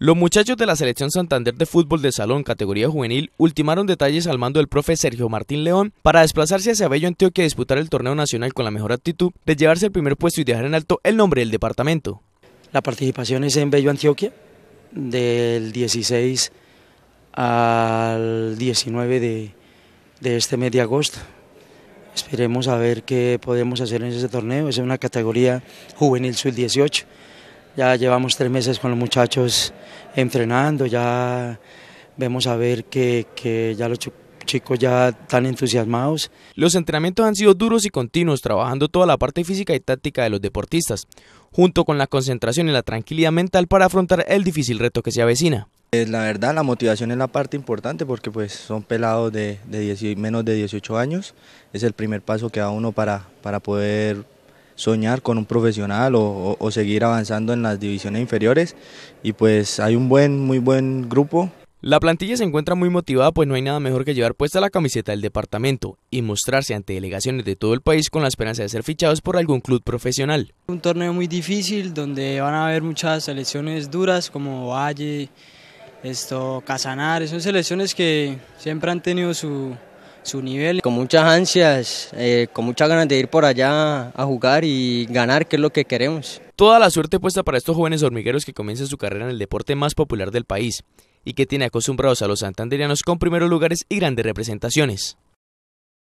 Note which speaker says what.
Speaker 1: Los muchachos de la Selección Santander de Fútbol de Salón categoría juvenil ultimaron detalles al mando del profe Sergio Martín León para desplazarse hacia Bello Antioquia a disputar el torneo nacional con la mejor actitud de llevarse el primer puesto y dejar en alto el nombre del departamento. La participación es
Speaker 2: en Bello Antioquia del 16 al 19 de, de este mes de agosto. Esperemos a ver qué podemos hacer en ese torneo. Es una categoría juvenil sub-18 ya llevamos tres meses con los muchachos entrenando, ya vemos a ver que, que ya los chicos ya están entusiasmados. Los entrenamientos han sido duros y continuos,
Speaker 1: trabajando toda la parte física y táctica de los deportistas, junto con la concentración y la tranquilidad mental para afrontar el difícil reto que se avecina.
Speaker 3: Eh, la verdad, la motivación es la parte importante porque pues son pelados de, de menos de 18 años. Es el primer paso que da uno para, para poder soñar con un profesional o, seguir avanzando en las divisiones inferiores y pues hay un buen, muy buen grupo.
Speaker 1: La plantilla se encuentra muy motivada pues no hay nada mejor que llevar puesta la camiseta del departamento y mostrarse ante delegaciones de todo el país con la esperanza de ser fichados por algún club profesional.
Speaker 4: Un torneo muy difícil donde van a haber muchas selecciones duras como Valle, esto, Casanar, son selecciones que siempre han tenido su, su nivel,
Speaker 5: con muchas ansias, eh, con muchas ganas de ir por
Speaker 1: allá a jugar y ganar, que es lo que queremos. Toda la suerte puesta para estos jóvenes hormigueros que comienzan su carrera en el deporte más popular del país y que tiene acostumbrados a los santanderianos con primeros lugares y grandes representaciones.